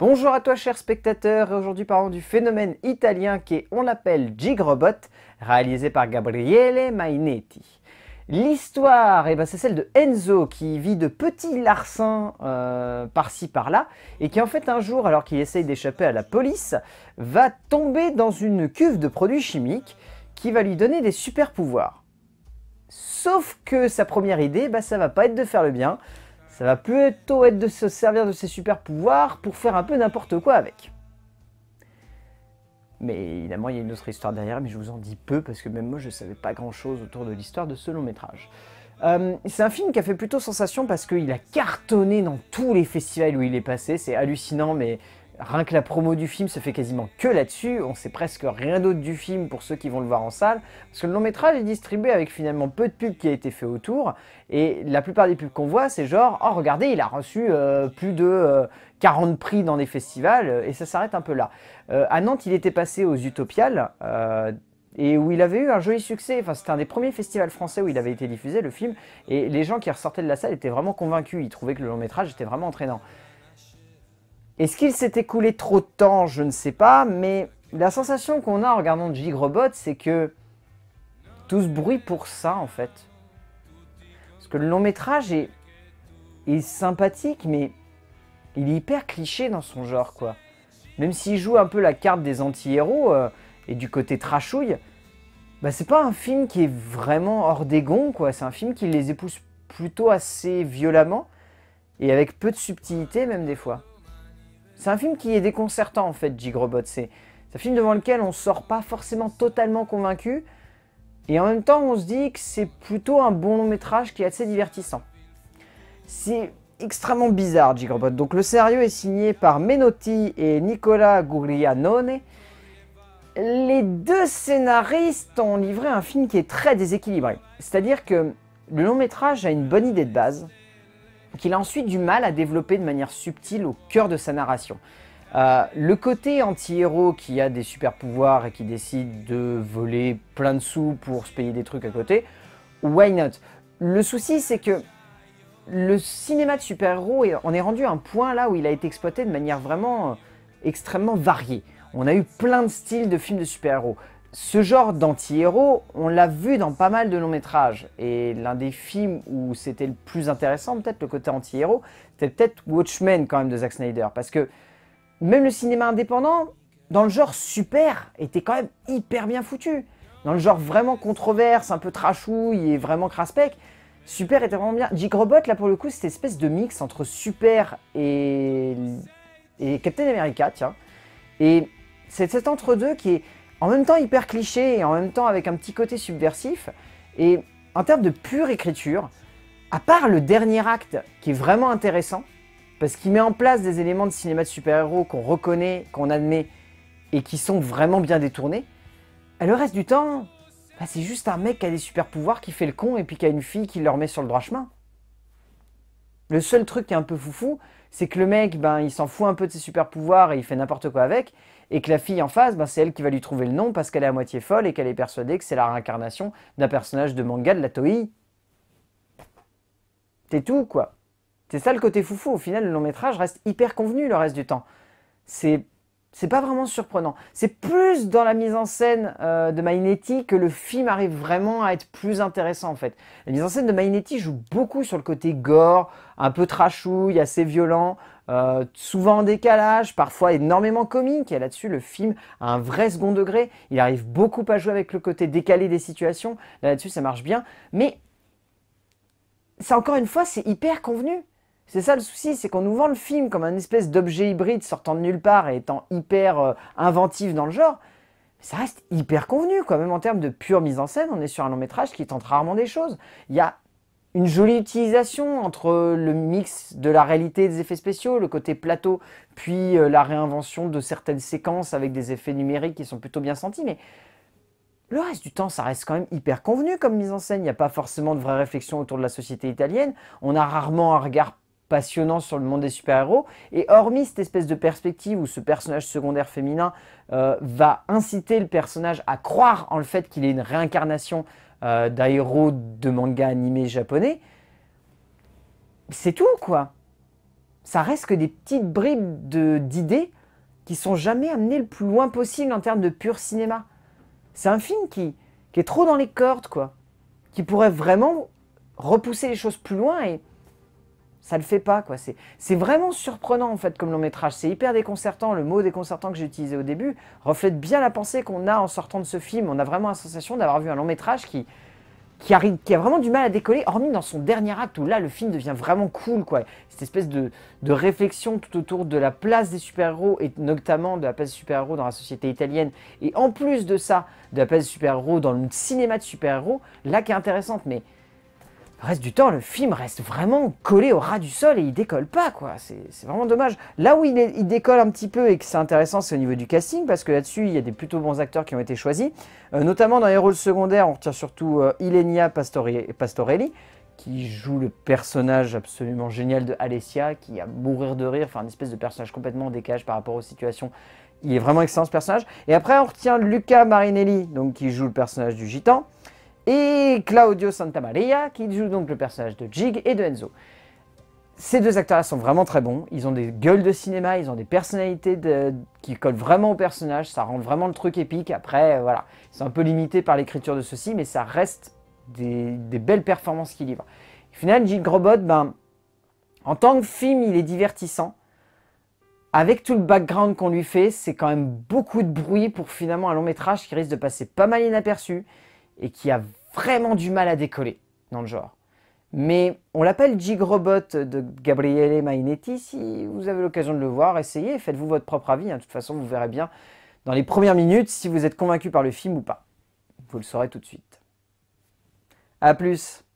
Bonjour à toi chers spectateurs, aujourd'hui parlons du phénomène italien qui appelle on Jig Robot, réalisé par Gabriele Mainetti. L'histoire, eh ben, c'est celle de Enzo qui vit de petits larcins euh, par-ci par-là et qui en fait un jour, alors qu'il essaye d'échapper à la police, va tomber dans une cuve de produits chimiques qui va lui donner des super pouvoirs. Sauf que sa première idée, bah, ça va pas être de faire le bien, ça va plutôt être de se servir de ses super pouvoirs pour faire un peu n'importe quoi avec. Mais évidemment, il y a une autre histoire derrière, mais je vous en dis peu parce que même moi, je ne savais pas grand-chose autour de l'histoire de ce long métrage. Euh, c'est un film qui a fait plutôt sensation parce qu'il a cartonné dans tous les festivals où il est passé. C'est hallucinant, mais Rien que la promo du film se fait quasiment que là-dessus, on sait presque rien d'autre du film pour ceux qui vont le voir en salle, parce que le long métrage est distribué avec finalement peu de pubs qui a été fait autour, et la plupart des pubs qu'on voit, c'est genre, oh regardez, il a reçu euh, plus de 40 euh, prix dans des festivals, euh, et ça s'arrête un peu là. à Nantes, il était passé aux Utopiales, et où il avait eu un joli succès. Enfin, c'était un des premiers festivals français où il avait été diffusé, le film, et les gens qui ressortaient de la salle étaient vraiment convaincus, ils trouvaient que le long métrage était vraiment entraînant. Est-ce qu'il s'est écoulé trop de temps Je ne sais pas, mais la sensation qu'on a en regardant Robot, c'est que tout se bruit pour ça, en fait. Parce que le long métrage est, est sympathique, mais il est hyper cliché dans son genre, quoi. Même s'il joue un peu la carte des anti-héros euh, et du côté trashouille, bah c'est pas un film qui est vraiment hors des gonds, quoi. C'est un film qui les épouse plutôt assez violemment et avec peu de subtilité, même des fois. C'est un film qui est déconcertant en fait, Jig Robot. C'est un film devant lequel on ne sort pas forcément totalement convaincu, et en même temps on se dit que c'est plutôt un bon long métrage qui est assez divertissant. C'est extrêmement bizarre, Jig Donc le sérieux est signé par Menotti et Nicolas Guglianone. Les deux scénaristes ont livré un film qui est très déséquilibré. C'est-à-dire que le long métrage a une bonne idée de base, qu'il a ensuite du mal à développer de manière subtile au cœur de sa narration. Euh, le côté anti-héros qui a des super pouvoirs et qui décide de voler plein de sous pour se payer des trucs à côté, why not Le souci c'est que le cinéma de super-héros, on est rendu à un point là où il a été exploité de manière vraiment euh, extrêmement variée. On a eu plein de styles de films de super-héros ce genre d'anti-héros, on l'a vu dans pas mal de longs métrages. Et l'un des films où c'était le plus intéressant, peut-être le côté anti-héros, c'était peut-être Watchmen quand même de Zack Snyder. Parce que même le cinéma indépendant, dans le genre super, était quand même hyper bien foutu. Dans le genre vraiment controverse, un peu trashouille et vraiment craspec, super était vraiment bien. Jig Robot, là pour le coup, cette espèce de mix entre super et, et Captain America, tiens. Et c'est cet entre-deux qui est en même temps hyper cliché et en même temps avec un petit côté subversif. Et en termes de pure écriture, à part le dernier acte qui est vraiment intéressant, parce qu'il met en place des éléments de cinéma de super-héros qu'on reconnaît, qu'on admet et qui sont vraiment bien détournés, bah, le reste du temps, bah, c'est juste un mec qui a des super-pouvoirs, qui fait le con et puis qui a une fille qui le remet sur le droit chemin. Le seul truc qui est un peu foufou, c'est que le mec, ben, il s'en fout un peu de ses super pouvoirs et il fait n'importe quoi avec, et que la fille en face, ben, c'est elle qui va lui trouver le nom parce qu'elle est à moitié folle et qu'elle est persuadée que c'est la réincarnation d'un personnage de manga de la Toei. C'est tout, quoi. C'est ça le côté foufou. Au final, le long métrage reste hyper convenu le reste du temps. C'est c'est pas vraiment surprenant. C'est plus dans la mise en scène euh, de Mainetti que le film arrive vraiment à être plus intéressant en fait. La mise en scène de Mainetti joue beaucoup sur le côté gore, un peu trashouille, assez violent, euh, souvent en décalage, parfois énormément comique. Et là-dessus, le film a un vrai second degré. Il arrive beaucoup à jouer avec le côté décalé des situations. Là-dessus, ça marche bien. Mais ça, encore une fois, c'est hyper convenu. C'est ça le souci, c'est qu'on nous vend le film comme un espèce d'objet hybride sortant de nulle part et étant hyper euh, inventif dans le genre. ça reste hyper convenu, quoi. Même en termes de pure mise en scène, on est sur un long métrage qui tente rarement des choses. Il y a une jolie utilisation entre le mix de la réalité et des effets spéciaux, le côté plateau, puis euh, la réinvention de certaines séquences avec des effets numériques qui sont plutôt bien sentis, mais le reste du temps, ça reste quand même hyper convenu comme mise en scène. Il n'y a pas forcément de vraie réflexion autour de la société italienne. On a rarement un regard passionnant sur le monde des super-héros. Et hormis cette espèce de perspective où ce personnage secondaire féminin euh, va inciter le personnage à croire en le fait qu'il est une réincarnation euh, d'un héros de manga animé japonais, c'est tout quoi. Ça reste que des petites bribes d'idées qui sont jamais amenées le plus loin possible en termes de pur cinéma. C'est un film qui est trop dans les cordes quoi, qui pourrait vraiment repousser les choses plus loin et ça le fait pas quoi. C'est vraiment surprenant en fait comme long métrage. C'est hyper déconcertant. Le mot déconcertant que j'ai utilisé au début reflète bien la pensée qu'on a en sortant de ce film. On a vraiment la sensation d'avoir vu un long métrage qui qui, arrive, qui a vraiment du mal à décoller, hormis dans son dernier acte où là le film devient vraiment cool quoi. Cette espèce de, de réflexion tout autour de la place des super-héros et notamment de la place des super-héros dans la société italienne et en plus de ça de la place des super-héros dans le cinéma de super-héros là qui est intéressante mais le reste du temps, le film reste vraiment collé au ras du sol et il décolle pas, quoi. C'est vraiment dommage. Là où il, décolle un petit peu et que c'est intéressant, c'est au niveau du casting, parce que là-dessus, il y a des plutôt bons acteurs qui ont été choisis. Euh, notamment dans les rôles secondaires, on retient surtout euh, Ilenia Pastorelli, qui joue le personnage absolument génial de Alessia, qui a mourir de rire, enfin, une espèce de personnage complètement décalé par rapport aux situations. Il est vraiment excellent ce personnage. Et après, on retient Luca Marinelli, donc, qui joue le personnage du gitan et Claudio Santamaria, qui joue donc le personnage de Jig et de Enzo. Ces deux acteurs-là sont vraiment très bons, ils ont des gueules de cinéma, ils ont des personnalités qui collent vraiment au personnage, ça rend vraiment le truc épique. Après, euh, voilà, c'est un peu limité par l'écriture de ceci, mais ça reste des, belles performances qu'ils livrent. Au final, Jig Robot, ben, en tant que film, il est divertissant. Avec tout le background qu'on lui fait, c'est quand même beaucoup de bruit pour finalement un long métrage qui risque de passer pas mal inaperçu et qui a vraiment du mal à décoller dans le genre. Mais on l'appelle Jig Robot de Gabriele Mainetti. Si vous avez l'occasion de le voir, essayez, faites-vous votre propre avis. Hein. De toute façon, vous verrez bien dans les premières minutes si vous êtes convaincu par le film ou pas. Vous le saurez tout de suite. A plus